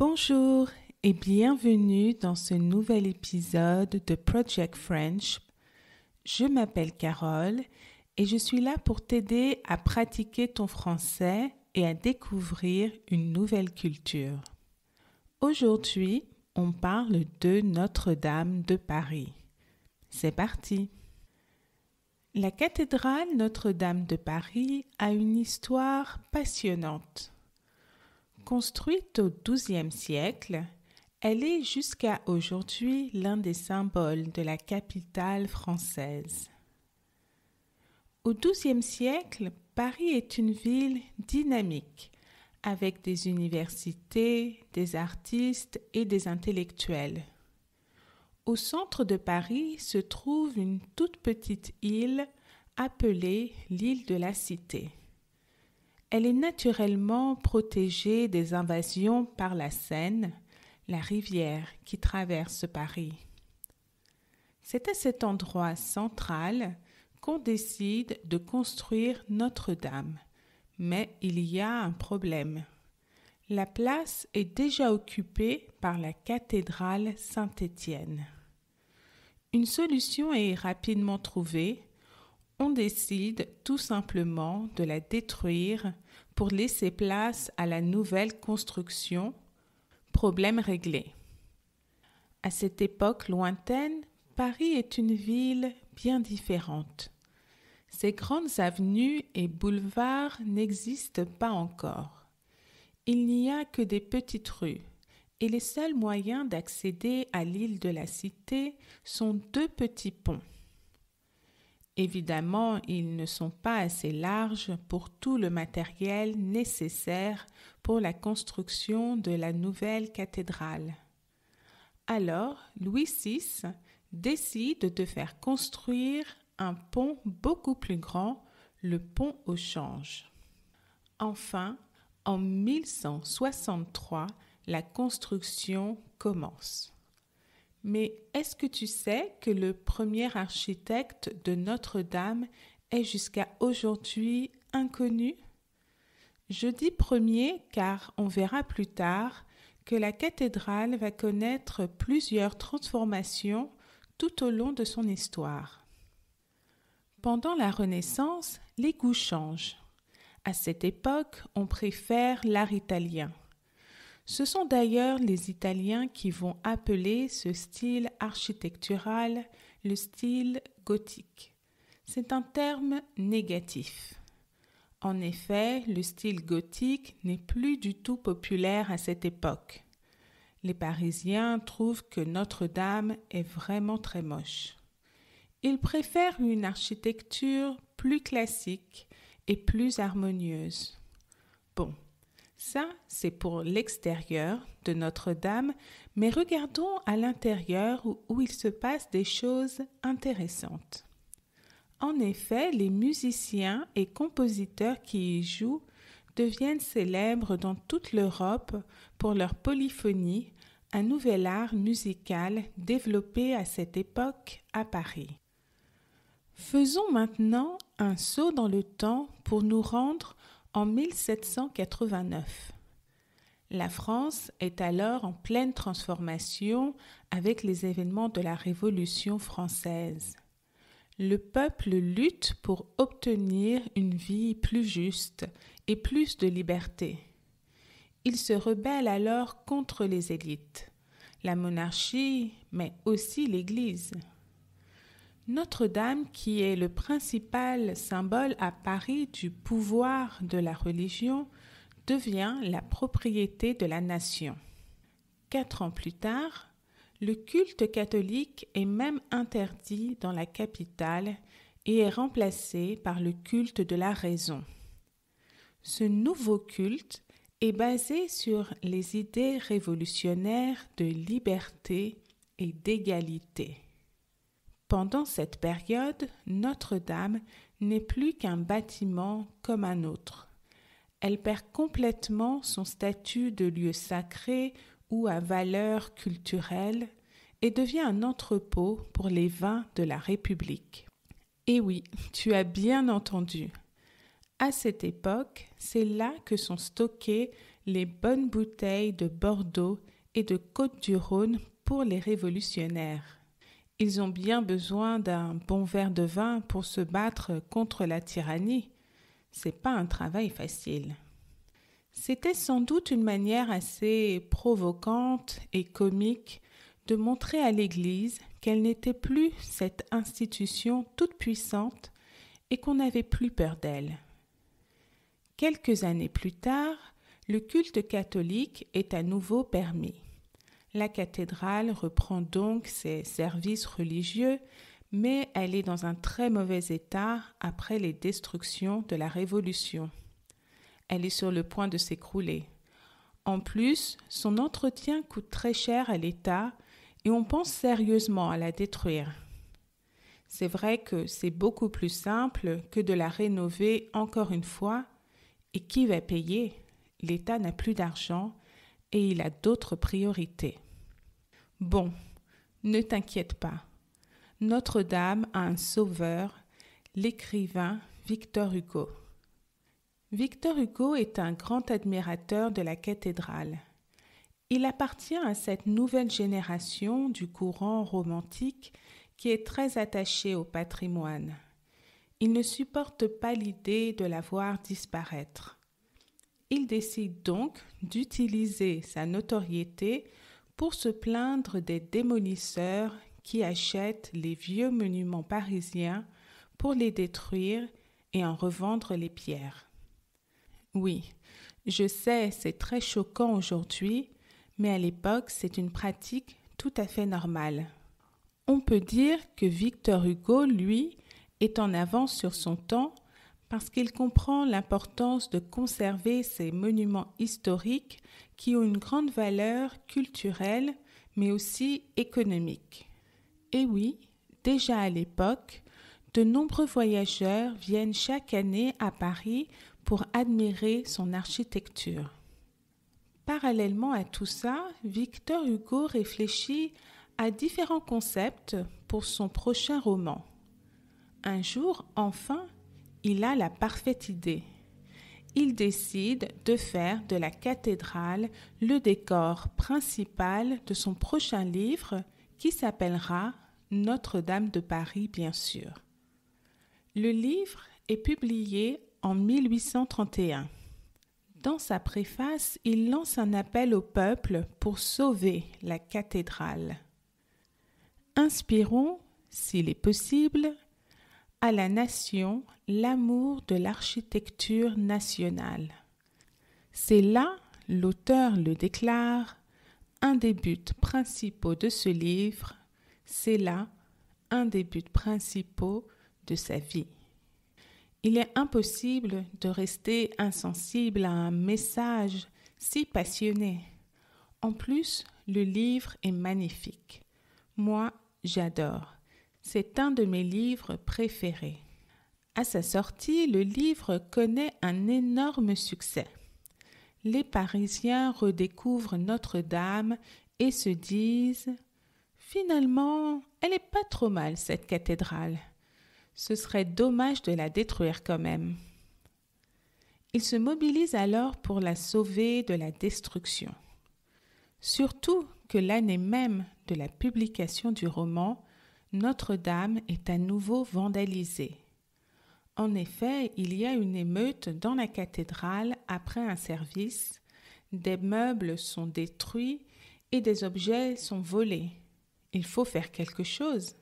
Bonjour et bienvenue dans ce nouvel épisode de Project French. Je m'appelle Carole et je suis là pour t'aider à pratiquer ton français et à découvrir une nouvelle culture. Aujourd'hui, on parle de Notre-Dame de Paris. C'est parti. La cathédrale Notre-Dame de Paris a une histoire passionnante. Construite au XIIe siècle, elle est jusqu'à aujourd'hui l'un des symboles de la capitale française. Au XIIe siècle, Paris est une ville dynamique, avec des universités, des artistes et des intellectuels. Au centre de Paris se trouve une toute petite île appelée l'île de la Cité. Elle est naturellement protégée des invasions par la Seine, la rivière qui traverse Paris. C'est à cet endroit central qu'on décide de construire Notre-Dame. Mais il y a un problème. La place est déjà occupée par la cathédrale Saint-Étienne. Une solution est rapidement trouvée on décide tout simplement de la détruire pour laisser place à la nouvelle construction. Problème réglé. À cette époque lointaine, Paris est une ville bien différente. Ses grandes avenues et boulevards n'existent pas encore. Il n'y a que des petites rues, et les seuls moyens d'accéder à l'île de la Cité sont deux petits ponts. Évidemment, ils ne sont pas assez larges pour tout le matériel nécessaire pour la construction de la nouvelle cathédrale. Alors, Louis VI décide de faire construire un pont beaucoup plus grand, le pont au change. Enfin, en 1163, la construction commence. Mais est-ce que tu sais que le premier architecte de Notre-Dame est jusqu'à aujourd'hui inconnu Je dis premier car on verra plus tard que la cathédrale va connaître plusieurs transformations tout au long de son histoire. Pendant la Renaissance, les goûts changent. À cette époque, on préfère l'art italien. Ce sont d'ailleurs les Italiens qui vont appeler ce style architectural le style gothique. C'est un terme négatif. En effet, le style gothique n'est plus du tout populaire à cette époque. Les Parisiens trouvent que Notre-Dame est vraiment très moche. Ils préfèrent une architecture plus classique et plus harmonieuse. Bon, ça, c'est pour l'extérieur de Notre-Dame, mais regardons à l'intérieur où, il se passe des choses intéressantes. En effet, les musiciens et compositeurs qui y jouent deviennent célèbres dans toute l'Europe pour leur polyphonie, un nouvel art musical développé à cette époque à Paris. Faisons maintenant un saut dans le temps pour nous rendre en 1789, la France est alors en pleine transformation avec les événements de la Révolution française. Le peuple lutte pour obtenir une vie plus juste et plus de liberté. Il se rebelle alors contre les élites, la monarchie, mais aussi l'Église. Notre-Dame, qui est le principal symbole à Paris du pouvoir de la religion, devient la propriété de la nation. Quatre ans plus tard, le culte catholique est même interdit dans la capitale et est remplacé par le culte de la raison. Ce nouveau culte est basé sur les idées révolutionnaires de liberté et d'égalité. Pendant cette période, Notre-Dame n'est plus qu'un bâtiment comme un autre. Elle perd complètement son statut de lieu sacré ou à valeur culturelle et devient un entrepôt pour les vins de la République. Et oui, tu as bien entendu. À cette époque, c'est là que sont stockées les bonnes bouteilles de Bordeaux et de Côte-du-Rhône pour les révolutionnaires. Ils ont bien besoin d'un bon verre de vin pour se battre contre la tyrannie. C'est pas un travail facile. C'était sans doute une manière assez provocante et comique de montrer à l'Église qu'elle n'était plus cette institution toute puissante et qu'on n'avait plus peur d'elle. Quelques années plus tard, le culte catholique est à nouveau permis. La cathédrale reprend donc ses services religieux, mais elle est dans un très mauvais état après les destructions de la Révolution. Elle est sur le point de s'écrouler. En plus, son entretien coûte très cher à l'État et on pense sérieusement à la détruire. C'est vrai que c'est beaucoup plus simple que de la rénover encore une fois, et qui va payer L'État n'a plus d'argent et il a d'autres priorités. Bon, ne t'inquiète pas. Notre-Dame a un sauveur, l'écrivain Victor Hugo. Victor Hugo est un grand admirateur de la cathédrale. Il appartient à cette nouvelle génération du courant romantique qui est très attachée au patrimoine. Il ne supporte pas l'idée de la voir disparaître. Il décide donc d'utiliser sa notoriété pour se plaindre des démolisseurs qui achètent les vieux monuments parisiens pour les détruire et en revendre les pierres. Oui, je sais, c'est très choquant aujourd'hui, mais à l'époque, c'est une pratique tout à fait normale. On peut dire que Victor Hugo, lui, est en avance sur son temps parce qu'il comprend l'importance de conserver ces monuments historiques qui ont une grande valeur culturelle mais aussi économique. Et oui, déjà à l'époque, de nombreux voyageurs viennent chaque année à Paris pour admirer son architecture. Parallèlement à tout ça, Victor Hugo réfléchit à différents concepts pour son prochain roman. Un jour, enfin, il a la parfaite idée. Il décide de faire de la cathédrale le décor principal de son prochain livre qui s'appellera Notre-Dame de Paris, bien sûr. Le livre est publié en 1831. Dans sa préface, il lance un appel au peuple pour sauver la cathédrale. Inspirons, s'il est possible, à la nation l'amour de l'architecture nationale. C'est là, l'auteur le déclare, un des buts principaux de ce livre, c'est là un des buts principaux de sa vie. Il est impossible de rester insensible à un message si passionné. En plus, le livre est magnifique. Moi, j'adore. C'est un de mes livres préférés. À sa sortie, le livre connaît un énorme succès. Les Parisiens redécouvrent Notre-Dame et se disent Finalement, elle n'est pas trop mal, cette cathédrale. Ce serait dommage de la détruire quand même. Ils se mobilisent alors pour la sauver de la destruction. Surtout que l'année même de la publication du roman, notre-Dame est à nouveau vandalisée. En effet, il y a une émeute dans la cathédrale après un service, des meubles sont détruits et des objets sont volés. Il faut faire quelque chose.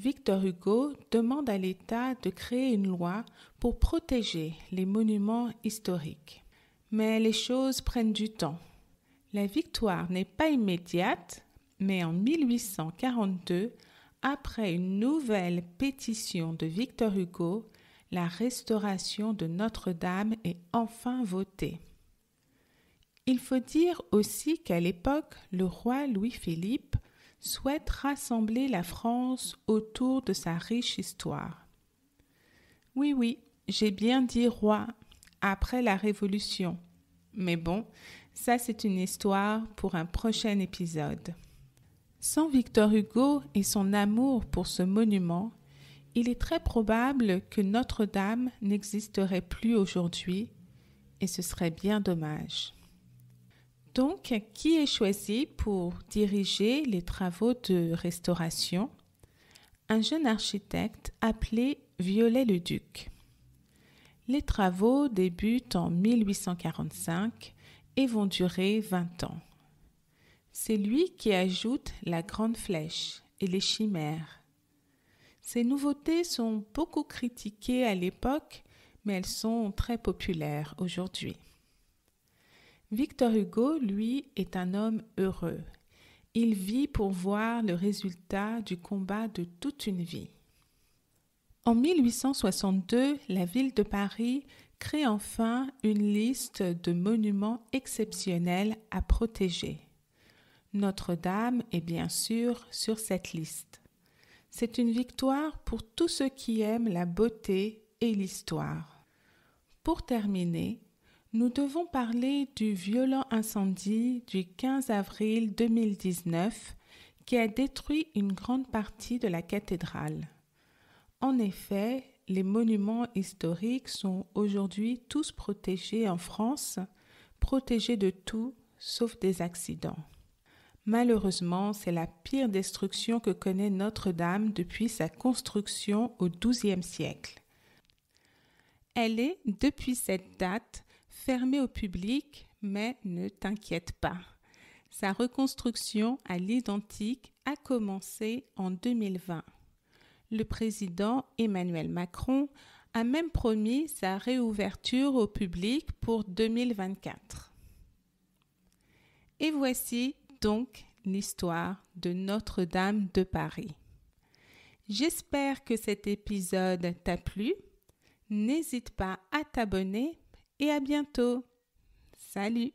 Victor Hugo demande à l'État de créer une loi pour protéger les monuments historiques. Mais les choses prennent du temps. La victoire n'est pas immédiate, mais en 1842, après une nouvelle pétition de Victor Hugo, la restauration de Notre-Dame est enfin votée. Il faut dire aussi qu'à l'époque, le roi Louis-Philippe souhaite rassembler la France autour de sa riche histoire. Oui, oui, j'ai bien dit roi après la Révolution. Mais bon, ça c'est une histoire pour un prochain épisode. Sans Victor Hugo et son amour pour ce monument, il est très probable que Notre-Dame n'existerait plus aujourd'hui, et ce serait bien dommage. Donc, qui est choisi pour diriger les travaux de restauration Un jeune architecte appelé Viollet-le-Duc. Les travaux débutent en 1845 et vont durer 20 ans. C'est lui qui ajoute la grande flèche et les chimères. Ces nouveautés sont beaucoup critiquées à l'époque, mais elles sont très populaires aujourd'hui. Victor Hugo, lui, est un homme heureux. Il vit pour voir le résultat du combat de toute une vie. En 1862, la ville de Paris crée enfin une liste de monuments exceptionnels à protéger. Notre-Dame est bien sûr sur cette liste. C'est une victoire pour tous ceux qui aiment la beauté et l'histoire. Pour terminer, nous devons parler du violent incendie du 15 avril 2019 qui a détruit une grande partie de la cathédrale. En effet, les monuments historiques sont aujourd'hui tous protégés en France, protégés de tout sauf des accidents. Malheureusement, c'est la pire destruction que connaît Notre-Dame depuis sa construction au XIIe siècle. Elle est, depuis cette date, fermée au public, mais ne t'inquiète pas. Sa reconstruction à l'identique a commencé en 2020. Le président Emmanuel Macron a même promis sa réouverture au public pour 2024. Et voici donc l'histoire de Notre-Dame de Paris. J'espère que cet épisode t'a plu. N'hésite pas à t'abonner et à bientôt. Salut